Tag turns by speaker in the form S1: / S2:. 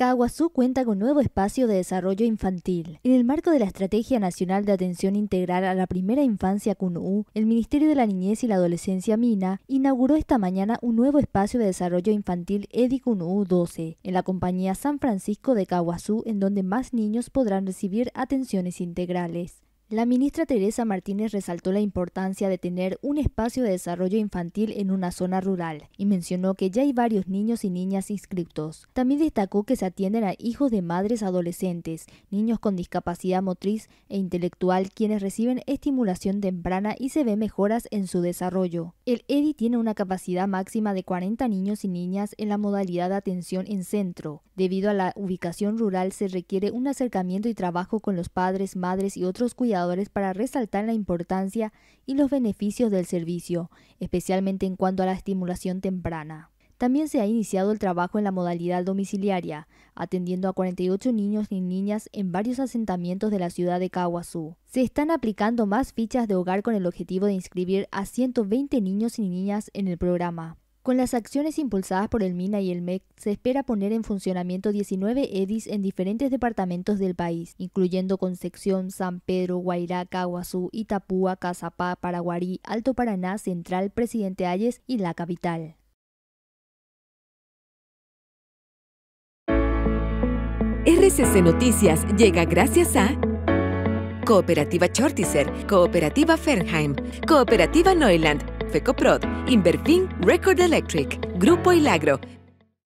S1: Caguazú cuenta con nuevo espacio de desarrollo infantil. En el marco de la Estrategia Nacional de Atención Integral a la Primera Infancia CUNU, el Ministerio de la Niñez y la Adolescencia Mina inauguró esta mañana un nuevo espacio de desarrollo infantil EDICUNU 12 en la compañía San Francisco de Caguazú, en donde más niños podrán recibir atenciones integrales. La ministra Teresa Martínez resaltó la importancia de tener un espacio de desarrollo infantil en una zona rural y mencionó que ya hay varios niños y niñas inscritos. También destacó que se atienden a hijos de madres adolescentes, niños con discapacidad motriz e intelectual quienes reciben estimulación temprana y se ven mejoras en su desarrollo. El EDI tiene una capacidad máxima de 40 niños y niñas en la modalidad de atención en centro. Debido a la ubicación rural se requiere un acercamiento y trabajo con los padres, madres y otros cuidadores para resaltar la importancia y los beneficios del servicio, especialmente en cuanto a la estimulación temprana. También se ha iniciado el trabajo en la modalidad domiciliaria, atendiendo a 48 niños y niñas en varios asentamientos de la ciudad de Caguazú. Se están aplicando más fichas de hogar con el objetivo de inscribir a 120 niños y niñas en el programa. Con las acciones impulsadas por el MINA y el MEC, se espera poner en funcionamiento 19 EDIs en diferentes departamentos del país, incluyendo Concepción, San Pedro, Guairá, Caguazú, Itapúa, Cazapá, Paraguarí, Alto Paraná, Central, Presidente
S2: Ayes y la capital.
S3: RCC Noticias llega gracias a Cooperativa Chortizer, Cooperativa Fernheim, Cooperativa Neuland, FECOPROD, Inverfin, Record Electric, Grupo Ilagro,